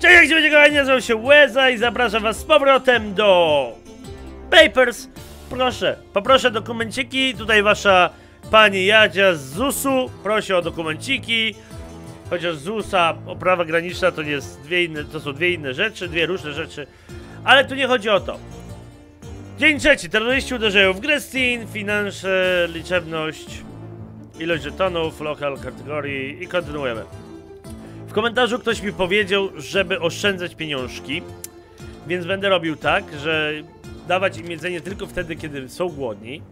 Cześć, jak się będzie kochani, nazywam się Łeza i zapraszam was z powrotem do Papers. Proszę, poproszę dokumenciki, tutaj wasza pani Jadzia z ZUS-u prosi o dokumenciki. Chociaż ZUS-a, oprawa graniczna to, jest dwie inne, to są dwie inne rzeczy, dwie różne rzeczy, ale tu nie chodzi o to. Dzień trzeci, terroryści uderzają w Grestin, finanse, liczebność, ilość żetonów, lokal kategorii i kontynuujemy komentarzu ktoś mi powiedział, żeby oszczędzać pieniążki, więc będę robił tak, że dawać im jedzenie tylko wtedy, kiedy są głodni.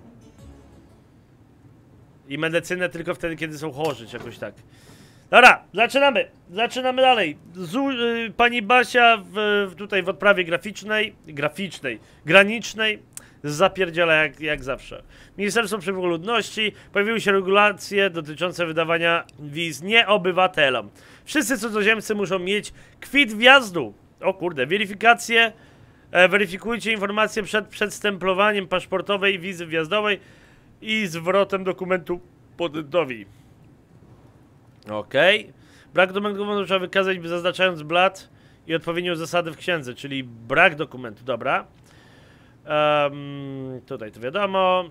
I medycynę tylko wtedy, kiedy są chorzy, jakoś tak. Dobra, zaczynamy. Zaczynamy dalej. Zu, y, pani Basia w, tutaj w odprawie graficznej, graficznej, granicznej zapierdziela jak, jak zawsze. Ministerstwo Przepływu Ludności pojawiły się regulacje dotyczące wydawania wiz nieobywatelom. Wszyscy cudzoziemcy muszą mieć kwit wjazdu. O kurde, weryfikację. E, weryfikujcie informacje przed przedstemplowaniem paszportowej wizy wjazdowej i zwrotem dokumentu podmiotowi. Okej. Okay. Brak dokumentu trzeba wykazać, zaznaczając blat i odpowiednią zasadę w księdze, czyli brak dokumentu, dobra. Um, tutaj to wiadomo.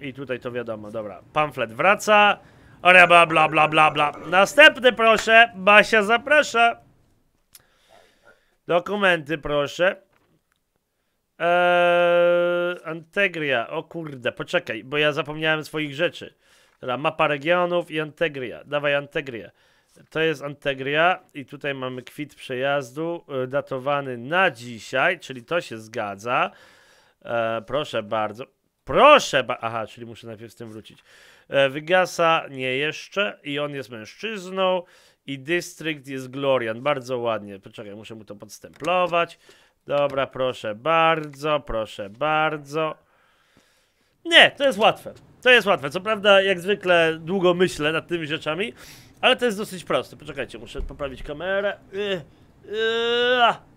I tutaj to wiadomo, dobra. Pamflet wraca. Ora bla bla bla bla bla. Następny proszę. Basia zaprasza. Dokumenty proszę. Eee, Antegria. O kurde, poczekaj, bo ja zapomniałem swoich rzeczy. Dobra, mapa regionów i Antegria. Dawaj Antegria. To jest Antegria i tutaj mamy kwit przejazdu e, datowany na dzisiaj, czyli to się zgadza. E, proszę bardzo. Proszę, ba aha, czyli muszę najpierw z tym wrócić. E, wygasa nie jeszcze i on jest mężczyzną i dystrykt jest Glorian. Bardzo ładnie. Poczekaj, muszę mu to podstemplować. Dobra, proszę bardzo, proszę bardzo. Nie, to jest łatwe. To jest łatwe. Co prawda, jak zwykle długo myślę nad tymi rzeczami, ale to jest dosyć proste. Poczekajcie, muszę poprawić kamerę. Y, y,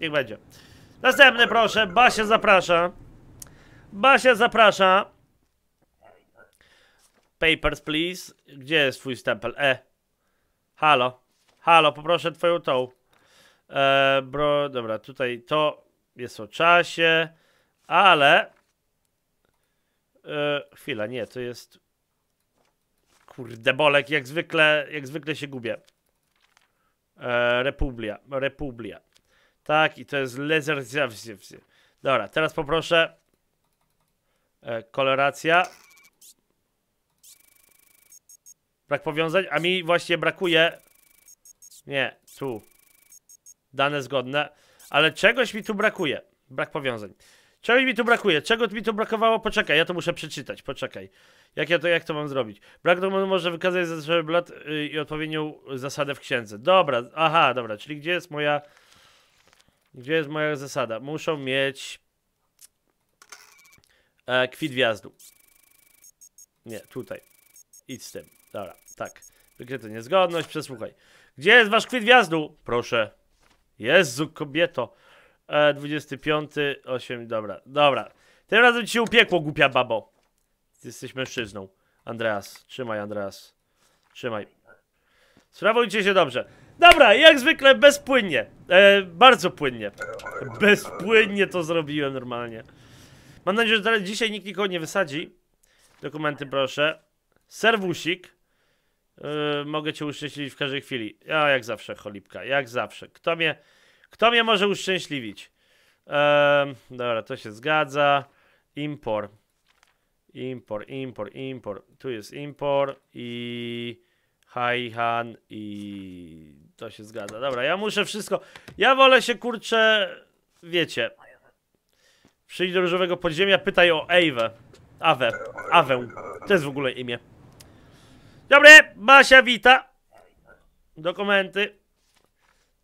Niech będzie. Następny proszę, Basia zaprasza. Basia zaprasza. Papers, please. Gdzie jest twój stempel? E. Halo. Halo, poproszę twoją tą. E, bro, dobra, tutaj to jest o czasie, ale... E, chwila, nie, to jest... Kurde, bolek, jak zwykle, jak zwykle się gubię. E, Republia, Republia. Tak, i to jest laser. Dobra, teraz poproszę. E, koloracja. Brak powiązań, a mi właśnie brakuje. Nie, tu. Dane zgodne. Ale czegoś mi tu brakuje. Brak powiązań. Czegoś mi tu brakuje. Czego mi tu brakowało? Poczekaj, ja to muszę przeczytać. Poczekaj. Jak, ja to, jak to mam zrobić? Brak domu może wykazać zasoby lat y, i odpowiednią zasadę w księdze. Dobra, aha, dobra, czyli gdzie jest moja gdzie jest moja zasada? Muszą mieć e, kwit wjazdu. Nie, tutaj. Idź z tym. Dobra, tak. Wykryto niezgodność, przesłuchaj. Gdzie jest wasz kwit wjazdu? Proszę. Jezu, kobieto. E, 25, 8, dobra, dobra. Tym razem ci się upiekło, głupia babo. jesteś mężczyzną. Andreas, trzymaj, Andreas. Trzymaj. Sprawujcie się dobrze. Dobra, jak zwykle bezpłynnie. E, bardzo płynnie. Bezpłynnie to zrobiłem normalnie. Mam nadzieję, że dzisiaj nikt nikogo nie wysadzi. Dokumenty proszę. Serwusik. E, mogę cię uszczęśliwić w każdej chwili. A jak zawsze, cholipka, jak zawsze. Kto mnie, kto mnie może uszczęśliwić? E, dobra, to się zgadza. Import. Import, import, import. Tu jest import i Haihan i to się zgadza. Dobra, ja muszę wszystko. Ja wolę się kurczę. Wiecie. Przyjdź do różowego podziemia, pytaj o Ewę. Awę. Awę. To jest w ogóle imię. Dobre, Basia wita. Dokumenty.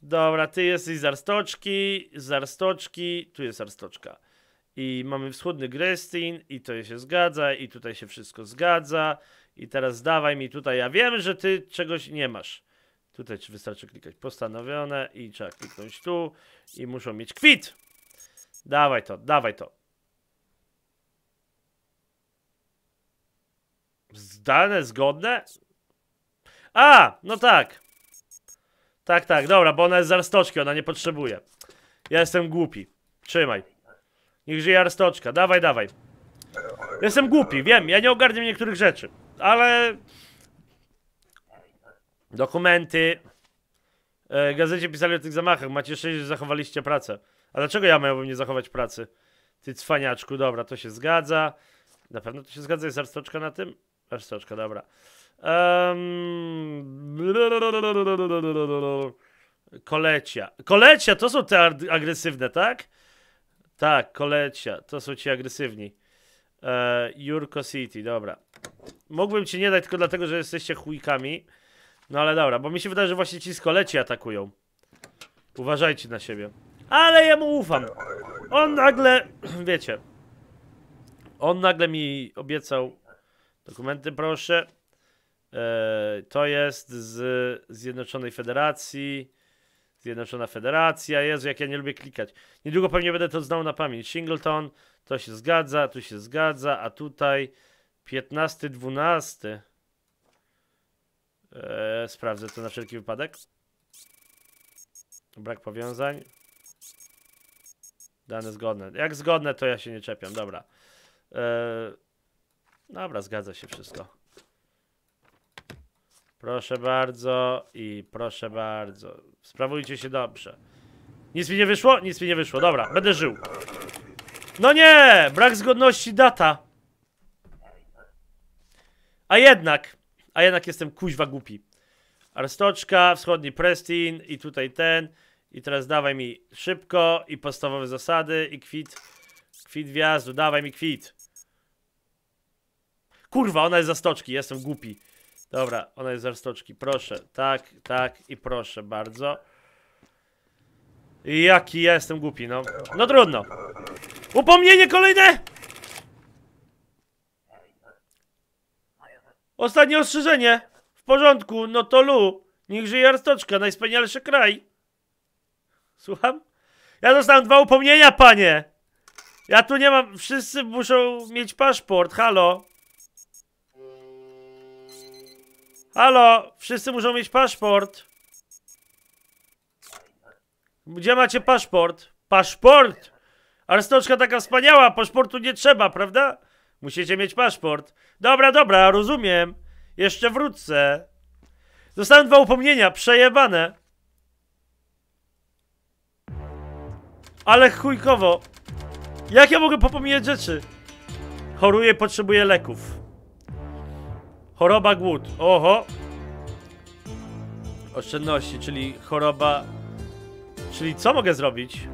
Dobra, ty jesteś z arstoczki, z arstoczki, tu jest arstoczka i mamy wschodny Grestin i to się zgadza i tutaj się wszystko zgadza i teraz dawaj mi tutaj, ja wiem, że ty czegoś nie masz. Tutaj wystarczy klikać postanowione i trzeba kliknąć tu i muszą mieć kwit. Dawaj to, dawaj to. Zdane, zgodne? A, no tak. Tak, tak, dobra, bo ona jest z arstoczki, ona nie potrzebuje. Ja jestem głupi. Trzymaj. Niech żyje Arstoczka, dawaj, dawaj. Jestem głupi, wiem, ja nie ogarniam niektórych rzeczy, ale... Dokumenty... E, gazecie pisali o tych zamachach, macie szczęście, że zachowaliście pracę. A dlaczego ja miałbym nie zachować pracy? Ty cwaniaczku, dobra, to się zgadza. Na pewno to się zgadza, jest Arstoczka na tym? Arstoczka, dobra. Um... Kolecia. Kolecia to są te agresywne, tak? Tak, kolecia, to są ci agresywni. E, Jurko City, dobra. Mógłbym ci nie dać tylko dlatego, że jesteście chujkami. No ale dobra, bo mi się wydaje, że właśnie ci z koleci atakują. Uważajcie na siebie. Ale ja mu ufam. On nagle, wiecie, on nagle mi obiecał dokumenty, proszę. E, to jest z Zjednoczonej Federacji. Zjednoczona Federacja, Jezu, jak ja nie lubię klikać. Niedługo pewnie będę to znał na pamięć. Singleton, to się zgadza, tu się zgadza, a tutaj 15, 12. Eee, sprawdzę to na wszelki wypadek. Brak powiązań. Dane zgodne. Jak zgodne, to ja się nie czepiam, dobra. Eee, dobra, zgadza się wszystko. Proszę bardzo i proszę bardzo. Sprawujcie się dobrze. Nic mi nie wyszło? Nic mi nie wyszło. Dobra, będę żył. No nie! Brak zgodności data. A jednak, a jednak jestem kuźwa głupi. Arstoczka, wschodni Prestin i tutaj ten. I teraz dawaj mi szybko i podstawowe zasady i kwit. Kwit wjazdu, dawaj mi kwit. Kurwa, ona jest za stoczki, jestem głupi. Dobra, ona jest z sztuczki. Proszę, tak, tak i proszę bardzo. Jaki ja jestem głupi, no. No trudno. Upomnienie kolejne! Ostatnie ostrzeżenie. W porządku, no to lu. Niech żyje Arstoczka, najspanialszy kraj. Słucham? Ja dostałem dwa upomnienia, panie! Ja tu nie mam... Wszyscy muszą mieć paszport, halo! Halo, wszyscy muszą mieć paszport. Gdzie macie paszport? Paszport! Arstoczka taka wspaniała, paszportu nie trzeba, prawda? Musicie mieć paszport. Dobra, dobra, rozumiem. Jeszcze wrócę. Dostałem dwa upomnienia, przejebane. Ale chujkowo. Jak ja mogę popomnieć rzeczy? Choruję, potrzebuję leków. Choroba głód. Oho. Oszczędności, czyli choroba... Czyli co mogę zrobić?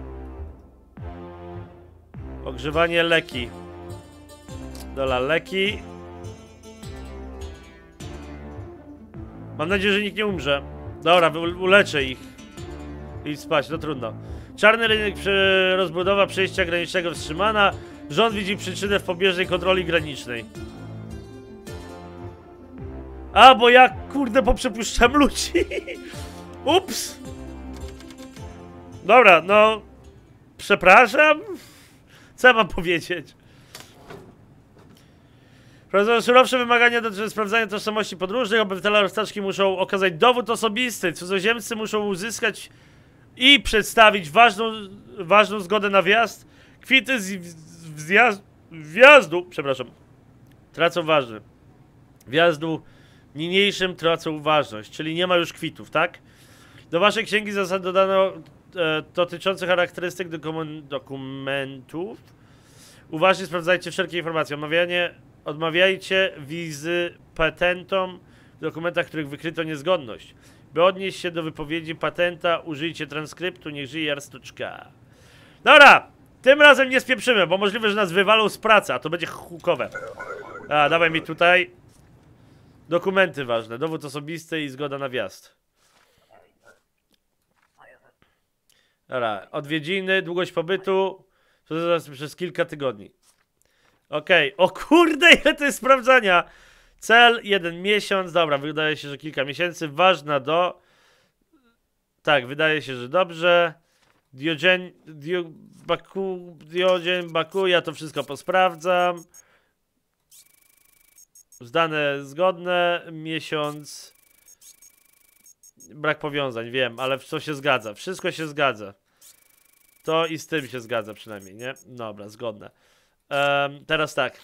Ogrzewanie leki. Dola leki. Mam nadzieję, że nikt nie umrze. Dobra, uleczę ich. I spać, no trudno. Czarny rynek, rozbudowa przejścia granicznego wstrzymana. Rząd widzi przyczynę w pobieżnej kontroli granicznej. A, bo ja kurde poprzepuszczam ludzi. Ups. Dobra, no... Przepraszam? Co mam powiedzieć? Prowadzono surowsze wymagania dotyczące sprawdzania tożsamości podróżnych. Obywatele roztaczki muszą okazać dowód osobisty. Cudzoziemcy muszą uzyskać i przedstawić ważną, ważną zgodę na wjazd. Kwity z, z, wjazdu, przepraszam, tracą ważny. Wjazdu niniejszym tracą ważność, czyli nie ma już kwitów, tak? Do waszej księgi zasad dodano e, dotyczące charakterystyk dokumentów. Uważnie sprawdzajcie wszelkie informacje. Omawianie, odmawiajcie wizy patentom w dokumentach, w których wykryto niezgodność. By odnieść się do wypowiedzi patenta, użyjcie transkryptu, niech żyje Jarstuczka. Dobra, tym razem nie spieprzymy, bo możliwe, że nas wywalą z pracy, a to będzie hukowe. A, dawaj mi tutaj Dokumenty ważne, dowód osobisty i zgoda na wjazd. Dobra, odwiedziny, długość pobytu, przez kilka tygodni. Okej, okay. o kurde, ile to jest sprawdzania! Cel, jeden miesiąc, dobra, wydaje się, że kilka miesięcy, ważna do... Tak, wydaje się, że dobrze. Diogen, dio, baku, diogen to wszystko posprawdzam. Zdane zgodne, miesiąc. Brak powiązań, wiem, ale co się zgadza? Wszystko się zgadza. To i z tym się zgadza przynajmniej, nie? Dobra, zgodne. Um, teraz tak.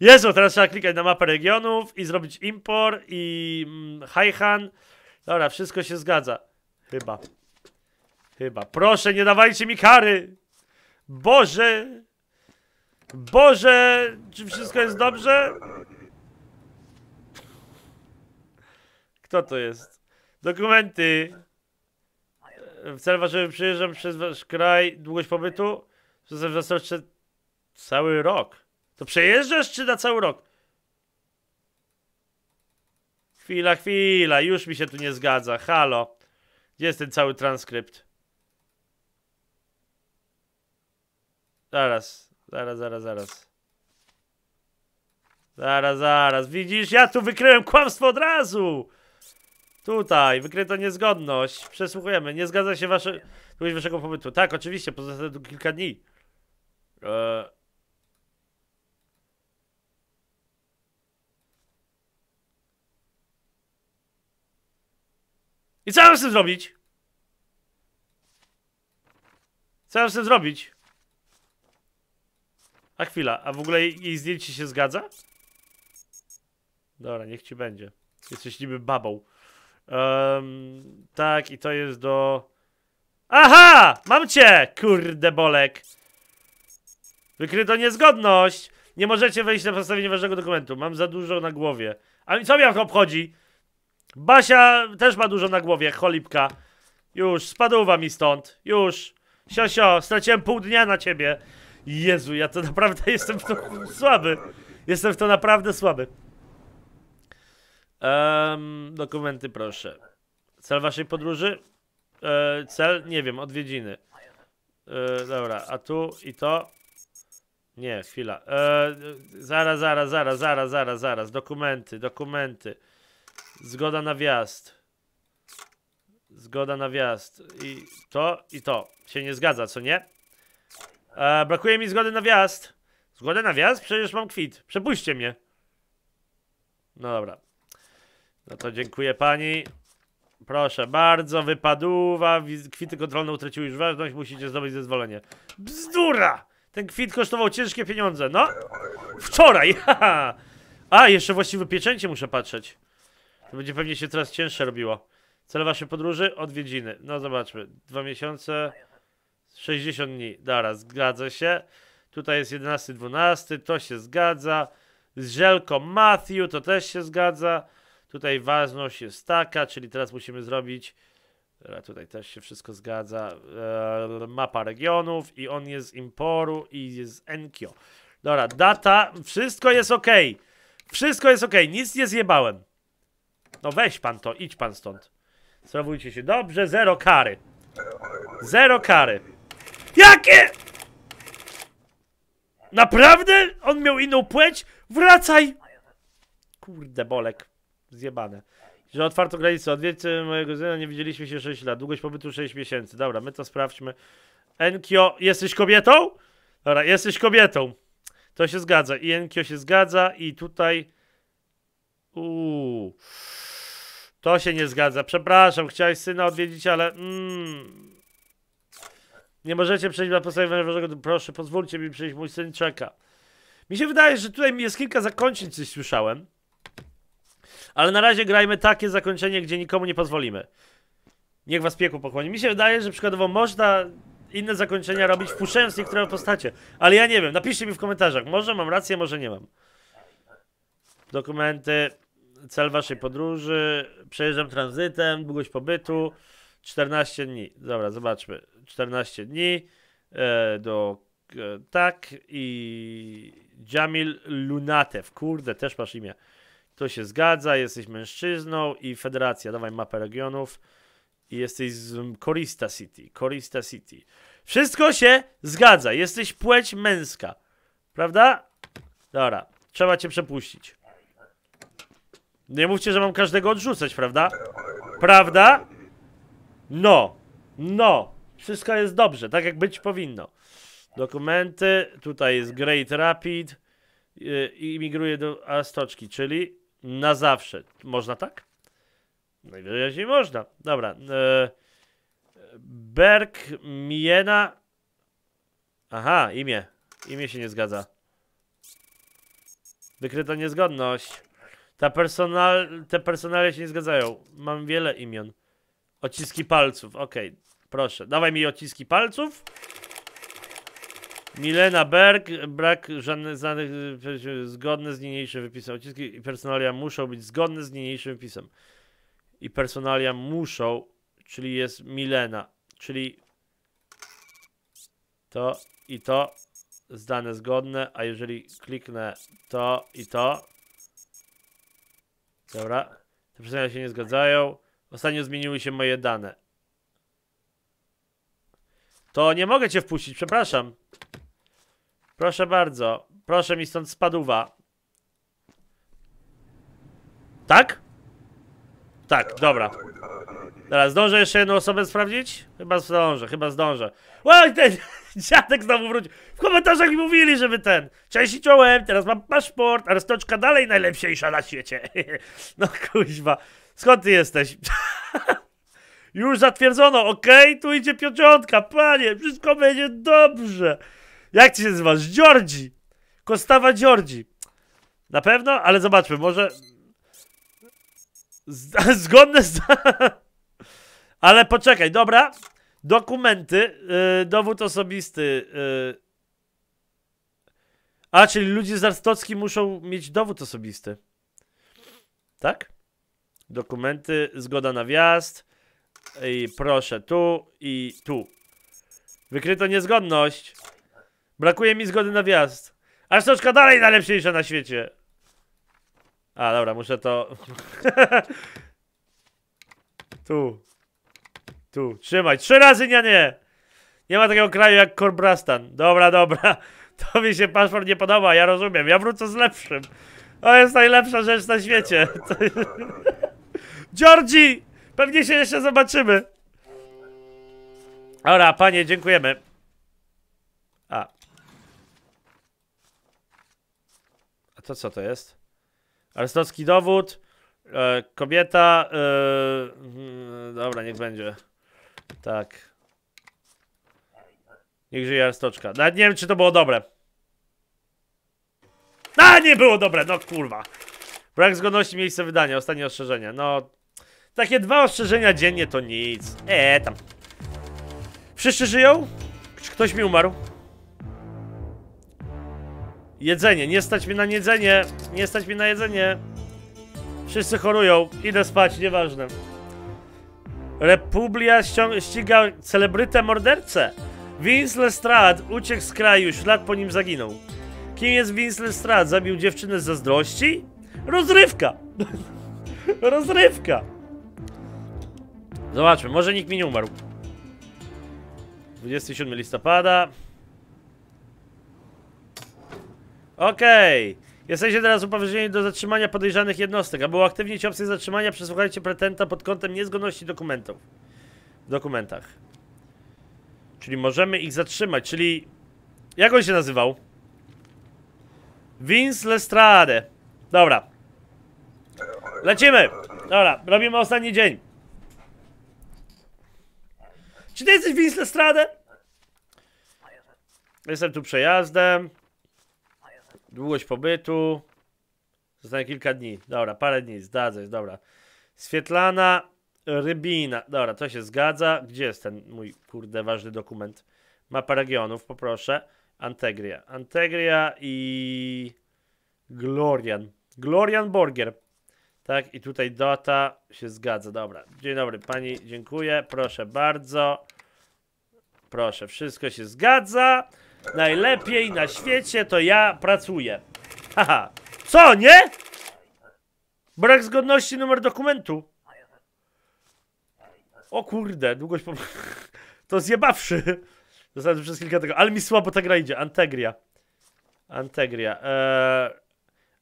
Jezu, teraz trzeba klikać na mapę regionów i zrobić import i mm, Haihan. Dobra, wszystko się zgadza. Chyba. Chyba. Proszę, nie dawajcie mi kary! Boże! Boże! Czy wszystko jest dobrze? Kto to jest? Dokumenty! W celu waszym przyjeżdżam przez wasz kraj, długość pobytu? Przez zasadzie cały rok. To przejeżdżasz czy na cały rok? Chwila, chwila, już mi się tu nie zgadza. Halo. Gdzie jest ten cały transkrypt? Zaraz, zaraz, zaraz, zaraz. Zaraz, zaraz. Widzisz, ja tu wykryłem kłamstwo od razu. Tutaj, wykryto niezgodność. Przesłuchujemy. Nie zgadza się wasze... Długość waszego pobytu. Tak, oczywiście, pozostaje tu kilka dni. Eee... I co mam z tym zrobić? Co mam z tym zrobić? A chwila, a w ogóle jej zdjęcie się zgadza? Dobra, niech ci będzie. Jesteś niby babą. Um, tak, i to jest do... Aha! Mam cię! Kurde bolek. Wykryto niezgodność. Nie możecie wejść na przedstawienie ważnego dokumentu. Mam za dużo na głowie. A co mi obchodzi? Basia też ma dużo na głowie, cholipka. Już, spadła mi stąd. Już. Siosio, straciłem pół dnia na ciebie. Jezu, ja to naprawdę jestem w to słaby. Jestem w to naprawdę słaby. Um, dokumenty proszę. Cel waszej podróży? E, cel? Nie wiem, odwiedziny. E, dobra, a tu i to? Nie, chwila. E, zaraz, zaraz, zaraz, zaraz, zaraz, zaraz. Dokumenty, dokumenty. Zgoda na wjazd. Zgoda na wjazd. I to, i to. Się nie zgadza, co nie? E, brakuje mi zgody na wjazd. Zgodę na wjazd? Przecież mam kwit. Przepuśćcie mnie. No dobra. No to dziękuję pani. Proszę bardzo, wypadła. Kwity kontrolne utraciły już ważność, musicie zdobyć zezwolenie. Bzdura! Ten kwit kosztował ciężkie pieniądze. No, wczoraj. A, jeszcze właściwe pieczęcie muszę patrzeć. To będzie pewnie się teraz cięższe robiło. Cel waszej podróży? Odwiedziny. No zobaczmy. Dwa miesiące, 60 dni. Dobra, zgadza się. Tutaj jest 11, 12, to się zgadza. Z żelko Matthew, to też się zgadza. Tutaj ważność jest taka, czyli teraz musimy zrobić. E, tutaj też się wszystko zgadza. E, mapa regionów i on jest z Imporu i jest z Enkio. Dobra, data, wszystko jest ok. Wszystko jest ok, nic nie zjebałem. No weź pan to, idź pan stąd. Sprawujcie się dobrze, zero kary. Zero kary. Jakie? Naprawdę? On miał inną płeć? Wracaj! Kurde, bolek zjebane. Że otwarto granicę, odwiedźcy mojego syna, nie widzieliśmy się 6 lat, długość pobytu 6 miesięcy. Dobra, my to sprawdźmy. Enkio, jesteś kobietą? Dobra, jesteś kobietą. To się zgadza. I Enkio się zgadza i tutaj... Uuu... To się nie zgadza. Przepraszam, chciałeś syna odwiedzić, ale... Mm, nie możecie przejść na podstawie wężowego. Proszę, pozwólcie mi przejść, mój syn czeka. Mi się wydaje, że tutaj jest kilka zakończeń, coś słyszałem. Ale na razie grajmy takie zakończenie, gdzie nikomu nie pozwolimy. Niech was pieku pochłonie. Mi się wydaje, że przykładowo można inne zakończenia robić, wpuszczając niektóre postacie. Ale ja nie wiem, napiszcie mi w komentarzach. Może mam rację, może nie mam. Dokumenty, cel waszej podróży, przejeżdżam tranzytem, długość pobytu, 14 dni. Dobra, zobaczmy. 14 dni e, do... E, tak i... Jamil Lunatew. Kurde, też masz imię. To się zgadza, jesteś mężczyzną i federacja, dawaj mapę regionów i jesteś z Corista City, Corista City. Wszystko się zgadza, jesteś płeć męska, prawda? Dobra, trzeba cię przepuścić. Nie mówcie, że mam każdego odrzucać, prawda? Prawda? No, no, wszystko jest dobrze, tak jak być powinno. Dokumenty, tutaj jest Great Rapid, y, imigruje do Astoczki, czyli na zawsze. Można tak? Najwyraźniej można. Dobra. E, Berg Miena. Aha, imię. Imię się nie zgadza. Wykryta niezgodność. Ta personal, te personale się nie zgadzają. Mam wiele imion. Odciski palców, okej. Okay. Proszę, dawaj mi odciski palców. Milena Berg, brak żadnych znanych, zgodne z niniejszym wypisem. Ociski i personalia muszą być zgodne z niniejszym wypisem. I personalia muszą, czyli jest Milena, czyli to i to, zdane zgodne, a jeżeli kliknę to i to, dobra, te personalia się nie zgadzają. Ostatnio zmieniły się moje dane. To nie mogę cię wpuścić, przepraszam. Proszę bardzo. Proszę mi stąd spaduwa. Tak? Tak, dobra. Teraz zdążę jeszcze jedną osobę sprawdzić? Chyba zdążę, chyba zdążę. Łaj, ten dziadek znowu wrócił. W komentarzach mi mówili, żeby ten. Cześć czołem, teraz mam paszport, ale dalej najlepsza na świecie. No kuźwa. Skąd ty jesteś? Już zatwierdzono, okej, okay, tu idzie piątka, panie, wszystko będzie dobrze. Jak ty się nazywasz? Giorgi! Kostawa Giorgi. Na pewno? Ale zobaczmy, może... Z zgodne z... Ale poczekaj, dobra. Dokumenty, yy, dowód osobisty. Yy. A, czyli ludzie z Arstocki muszą mieć dowód osobisty. Tak? Dokumenty, zgoda na wjazd. I proszę tu i tu. Wykryto niezgodność. Brakuje mi zgody na wjazd. Aż troszkę dalej najlepsza na świecie. A, dobra, muszę to... tu. Tu, trzymaj. Trzy razy, nie, nie. Nie ma takiego kraju jak Korbrastan. Dobra, dobra. To mi się paszport nie podoba, ja rozumiem. Ja wrócę z lepszym. To jest najlepsza rzecz na świecie. Georgi! Pewnie się jeszcze zobaczymy. Ora, panie, dziękujemy. A to co to jest? Arystocki dowód. E, kobieta. E, mhm, dobra, niech będzie. Tak. Niech żyje Arystoczka. Nawet nie wiem, czy to było dobre. A, nie było dobre, no kurwa. Brak zgodności miejsce wydania, ostatnie ostrzeżenie. No, takie dwa ostrzeżenia dziennie to nic. Eee, tam. Wszyscy żyją? Czy ktoś mi umarł? Jedzenie, nie stać mi na jedzenie! Nie stać mi na jedzenie! Wszyscy chorują, idę spać, nieważne. Republia ściga celebrytę mordercę. Vince Lestrade uciekł z kraju, ślad po nim zaginął. Kim jest Vince Lestrade? Zabił dziewczynę z zazdrości? Rozrywka! Rozrywka! Zobaczmy, może nikt mi nie umarł. 27 listopada. Okej. Okay. Jesteście teraz upoważnieni do zatrzymania podejrzanych jednostek, aby uaktywnić opcję zatrzymania przesłuchajcie pretenta pod kątem niezgodności dokumentów. W dokumentach. Czyli możemy ich zatrzymać, czyli... Jak on się nazywał? Vince Lestrade. Dobra. Lecimy! Dobra, robimy ostatni dzień. Czy ty jesteś Vince Lestrade? Jestem tu przejazdem. Długość pobytu. Zostanie kilka dni. Dobra, parę dni, zgadza się, dobra. Świetlana Rybina. Dobra, to się zgadza. Gdzie jest ten mój, kurde, ważny dokument? Mapa regionów, poproszę. Antegria. Antegria i... Glorian. Glorian Borger. Tak, i tutaj Dota się zgadza. Dobra. Dzień dobry pani, dziękuję. Proszę bardzo. Proszę, wszystko się zgadza. Najlepiej na świecie to ja pracuję. Haha. Co, nie? Brak zgodności numer dokumentu. O kurde, długość po... To zjebawszy. Dostałem przez kilka tego. Ale mi słabo ta gra idzie. Antegria. Antegria. Eee,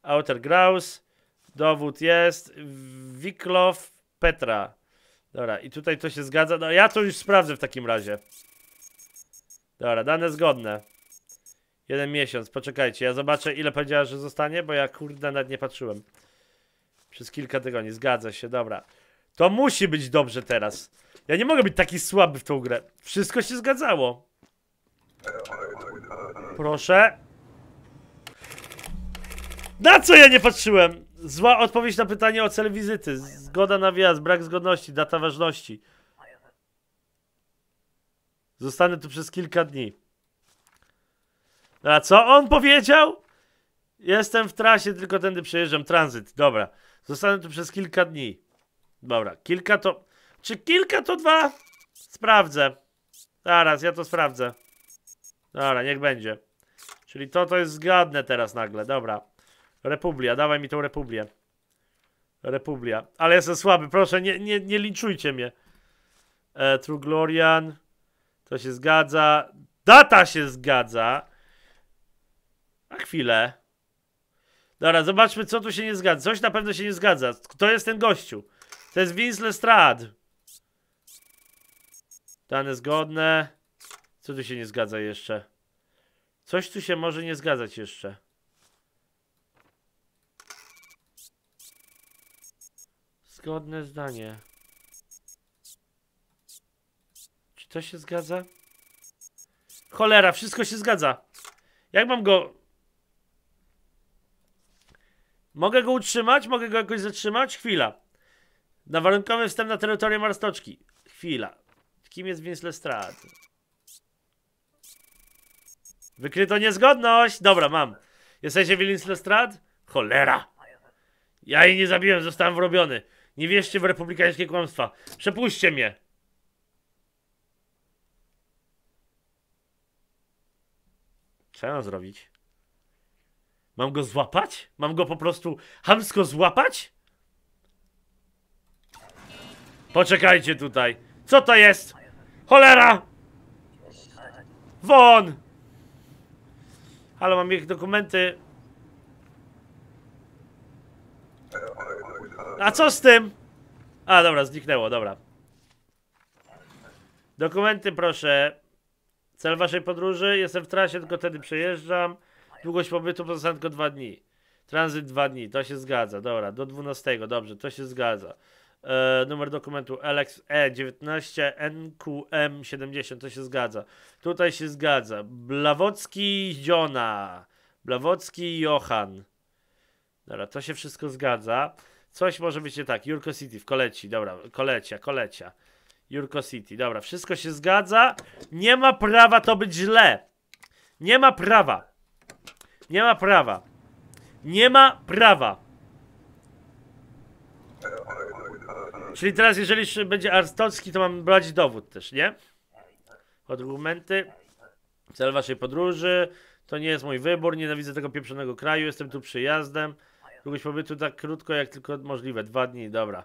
Outer Graus. Dowód jest. Wiklow Petra. Dobra, i tutaj to się zgadza. No ja to już sprawdzę w takim razie. Dobra, dane zgodne. Jeden miesiąc, poczekajcie, ja zobaczę ile powiedziała, że zostanie, bo ja kurde nawet nie patrzyłem. Przez kilka tygodni, zgadza się, dobra. To musi być dobrze teraz. Ja nie mogę być taki słaby w tą grę. Wszystko się zgadzało. Proszę. Na co ja nie patrzyłem? Zła odpowiedź na pytanie o cel wizyty. Zgoda na wjazd, brak zgodności, data ważności. Zostanę tu przez kilka dni. No a co on powiedział? Jestem w trasie, tylko tędy przejeżdżam. Tranzyt, dobra. Zostanę tu przez kilka dni. Dobra, kilka to... Czy kilka to dwa? Sprawdzę. Zaraz, ja to sprawdzę. Dobra, niech będzie. Czyli to to jest zgadne teraz nagle, dobra. Republia, dawaj mi tą Republię. Republia. Ale jestem słaby, proszę, nie, nie, nie linczujcie mnie. E, True Glorian. To się zgadza. Data się zgadza. A chwilę. Dobra, zobaczmy, co tu się nie zgadza. Coś na pewno się nie zgadza. Kto jest ten gościu? To jest Vince Lestrade. Dane zgodne. Co tu się nie zgadza jeszcze? Coś tu się może nie zgadzać jeszcze. Zgodne zdanie. Czy to się zgadza? Cholera, wszystko się zgadza. Jak mam go... Mogę go utrzymać? Mogę go jakoś zatrzymać? Chwila. Na warunkowy wstęp na terytorium Arstoczki. Chwila. Kim jest Vince Lestrade? Wykryto niezgodność! Dobra, mam. Jesteście Vince Lestrade? Cholera! Ja jej nie zabiłem, zostałem wrobiony. Nie wierzcie w republikańskie kłamstwa. Przepuśćcie mnie! Co ja mam zrobić? Mam go złapać? Mam go po prostu hamsko złapać? Poczekajcie tutaj. Co to jest? Cholera! Won! Ale mam ich dokumenty. A co z tym? A, dobra, zniknęło, dobra. Dokumenty proszę. Cel waszej podróży? Jestem w trasie, tylko wtedy przejeżdżam. Długość pobytu pozostaje tylko dwa dni. Tranzyt dwa dni, to się zgadza. Dobra, do 12, dobrze, to się zgadza. E, numer dokumentu LXE19NQM70, to się zgadza. Tutaj się zgadza. Blawocki Ziona. Blawocki Johan. Dobra, to się wszystko zgadza. Coś może być nie tak. Jurko City w koleci, dobra, kolecia, kolecia. Jurko City. Dobra, wszystko się zgadza. Nie ma prawa to być źle. Nie ma prawa. Nie ma prawa. Nie ma prawa. Czyli teraz, jeżeli będzie Arstocki, to mam brać dowód też, nie? Argumenty. Cel waszej podróży. To nie jest mój wybór. Nienawidzę tego pieprzonego kraju. Jestem tu przyjazdem. Kogoś pobytu tak krótko, jak tylko możliwe. Dwa dni, dobra.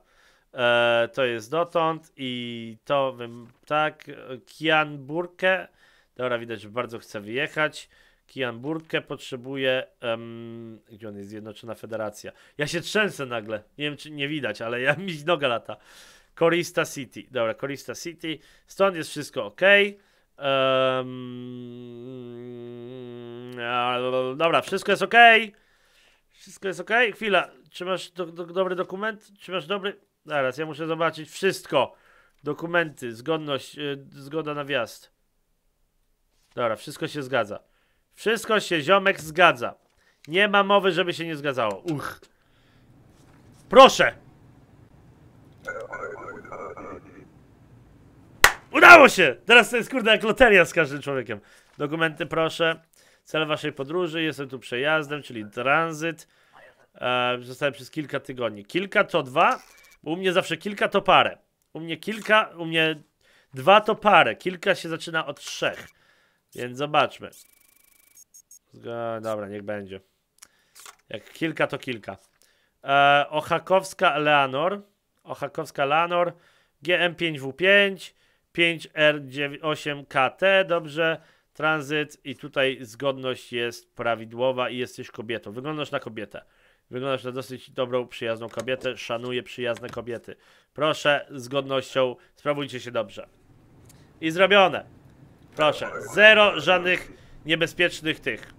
E, to jest dotąd i to wiem, tak, Kian Burke, dobra, widać, że bardzo chce wyjechać. Kian Burke potrzebuje, um, gdzie on jest, Zjednoczona Federacja. Ja się trzęsę nagle, nie wiem, czy nie widać, ale ja mi noga lata. Korista City, dobra, Korista City, stąd jest wszystko ok. Um, dobra, wszystko jest ok. Wszystko jest ok. Chwila, czy masz do, do, dobry dokument? Czy masz dobry. Zaraz, ja muszę zobaczyć wszystko. Dokumenty, zgodność, yy, zgoda na wjazd. Dobra, wszystko się zgadza. Wszystko się, ziomek, zgadza. Nie ma mowy, żeby się nie zgadzało. Uch. Proszę! Udało się! Teraz to jest kurde jak loteria z każdym człowiekiem. Dokumenty proszę. Cel waszej podróży, jestem tu przejazdem, czyli tranzyt. E, zostałem przez kilka tygodni. Kilka to dwa. Bo u mnie zawsze kilka to parę. U mnie kilka, u mnie dwa to parę. Kilka się zaczyna od trzech. Więc zobaczmy. Dobra, niech będzie. Jak kilka, to kilka. E, Ochakowska Leanor. Ochakowska Leanor. GM5W5. 5R8KT. Dobrze. Tranzyt. I tutaj zgodność jest prawidłowa i jesteś kobietą. Wyglądasz na kobietę. Wyglądasz na dosyć dobrą, przyjazną kobietę. Szanuję przyjazne kobiety. Proszę z godnością, sprawujcie się dobrze. I zrobione. Proszę, zero żadnych niebezpiecznych tych.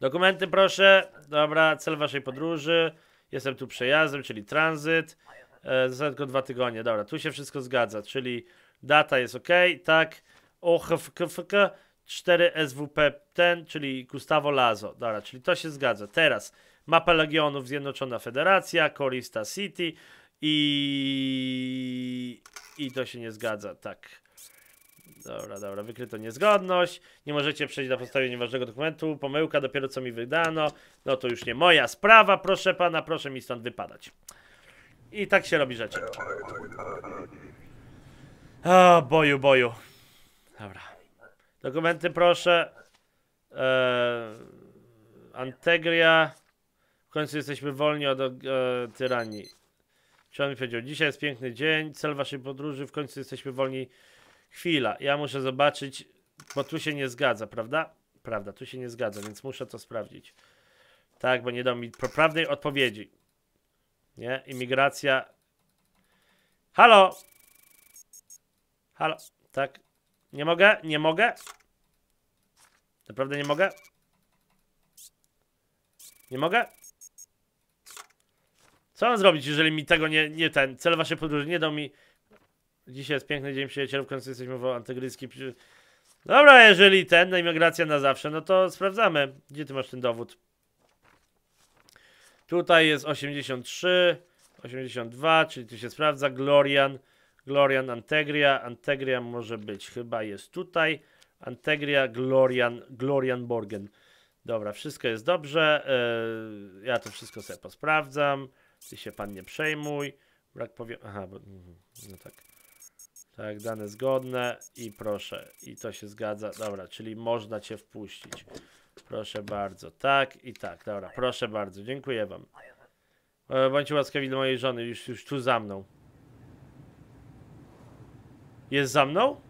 Dokumenty proszę. Dobra, cel waszej podróży. Jestem tu przejazdem, czyli tranzyt. E, Zostały tylko dwa tygodnie. Dobra, tu się wszystko zgadza, czyli data jest ok, tak. Och, 4 SWP ten, czyli Gustavo Lazo. Dobra, czyli to się zgadza. Teraz mapa Legionów Zjednoczona Federacja, Corista City i... i to się nie zgadza, tak. Dobra, dobra, wykryto niezgodność, nie możecie przejść na podstawie nieważnego dokumentu, pomyłka, dopiero co mi wydano, no to już nie moja sprawa, proszę pana, proszę mi stąd wypadać. I tak się robi rzeczy. O, boju, boju. Dobra. Dokumenty proszę. E, Antegria. W końcu jesteśmy wolni od e, tyranii. Człowiek powiedział, dzisiaj jest piękny dzień, cel waszej podróży, w końcu jesteśmy wolni. Chwila, ja muszę zobaczyć, bo tu się nie zgadza, prawda? Prawda, tu się nie zgadza, więc muszę to sprawdzić. Tak, bo nie dał mi poprawnej odpowiedzi. Nie? Imigracja. Halo! Halo, tak. Nie mogę, nie mogę. Naprawdę nie mogę. Nie mogę. Co mam zrobić, jeżeli mi tego nie, nie ten, cel waszej podróży nie dał mi... Dzisiaj jest piękny dzień przyjacielu, w końcu jesteśmy w antygryjskim... Dobra, jeżeli ten, na no imigracja na zawsze, no to sprawdzamy. Gdzie ty masz ten dowód? Tutaj jest 83, 82, czyli tu się sprawdza, Glorian. Glorian Antegria. Antegria może być, chyba jest tutaj. Antegria, Glorian, Glorian Borgen. Dobra, wszystko jest dobrze. Yy, ja to wszystko sobie posprawdzam. Ty się pan nie przejmuj. Brak powiem. Aha, bo. Mhm, no tak. Tak, dane zgodne i proszę. I to się zgadza. Dobra, czyli można cię wpuścić. Proszę bardzo. Tak i tak. Dobra, proszę bardzo. Dziękuję wam. E, bądźcie łaskawi do mojej żony. Już, już tu za mną. Jest za mną?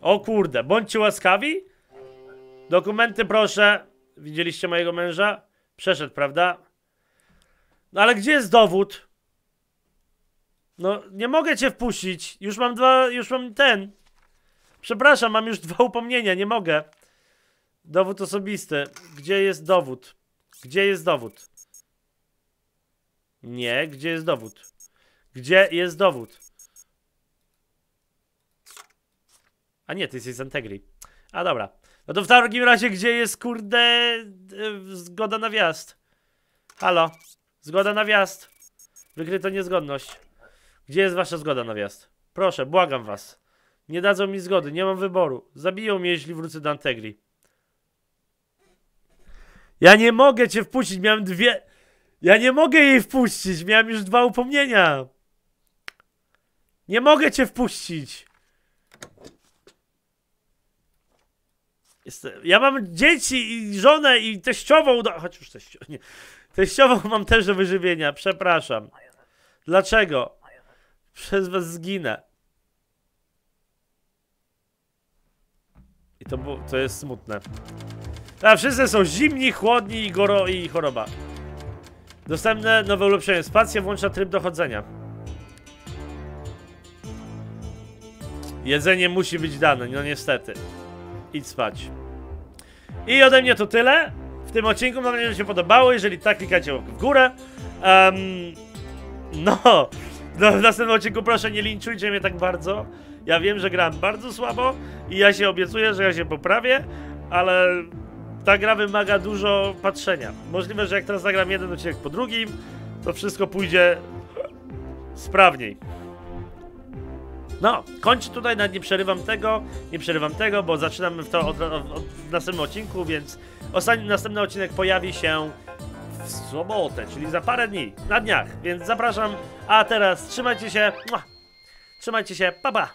O kurde, bądźcie łaskawi. Dokumenty proszę. Widzieliście mojego męża? Przeszedł, prawda? No ale gdzie jest dowód? No, nie mogę cię wpuścić. Już mam dwa, już mam ten. Przepraszam, mam już dwa upomnienia, nie mogę. Dowód osobisty. Gdzie jest dowód? Gdzie jest dowód? Nie, gdzie jest dowód? Gdzie jest dowód? A nie, ty jesteś z A dobra. No to w takim razie, gdzie jest, kurde, y, zgoda na wjazd? Halo? Zgoda na wjazd. Wykryto niezgodność. Gdzie jest wasza zgoda na wjazd? Proszę, błagam was. Nie dadzą mi zgody, nie mam wyboru. Zabiją mnie, jeśli wrócę do Antegri. Ja nie mogę cię wpuścić, miałem dwie... Ja nie mogę jej wpuścić, miałem już dwa upomnienia. Nie mogę cię wpuścić! Jestem... Ja mam dzieci i żonę i teściową do... już teścio... Nie. Teściową mam też do wyżywienia, przepraszam. Dlaczego? Przez was zginę. I to, to jest smutne. A wszyscy są zimni, chłodni i, goro i choroba. Dostępne nowe ulepszenie. Spacja włącza tryb dochodzenia. Jedzenie musi być dane, no niestety. Idź spać. I ode mnie to tyle. W tym odcinku mam nadzieję, że się podobało. Jeżeli tak, klikajcie w górę. Um, no, no, w następnym odcinku proszę nie linczujcie mnie tak bardzo. Ja wiem, że gram bardzo słabo i ja się obiecuję, że ja się poprawię, ale ta gra wymaga dużo patrzenia. Możliwe, że jak teraz zagram jeden odcinek po drugim, to wszystko pójdzie sprawniej. No, kończę tutaj, nawet nie przerywam tego, nie przerywam tego, bo zaczynamy w to od, od, od, w następnym odcinku, więc ostatni, następny odcinek pojawi się w sobotę, czyli za parę dni, na dniach, więc zapraszam, a teraz trzymajcie się, mua, trzymajcie się, pa pa!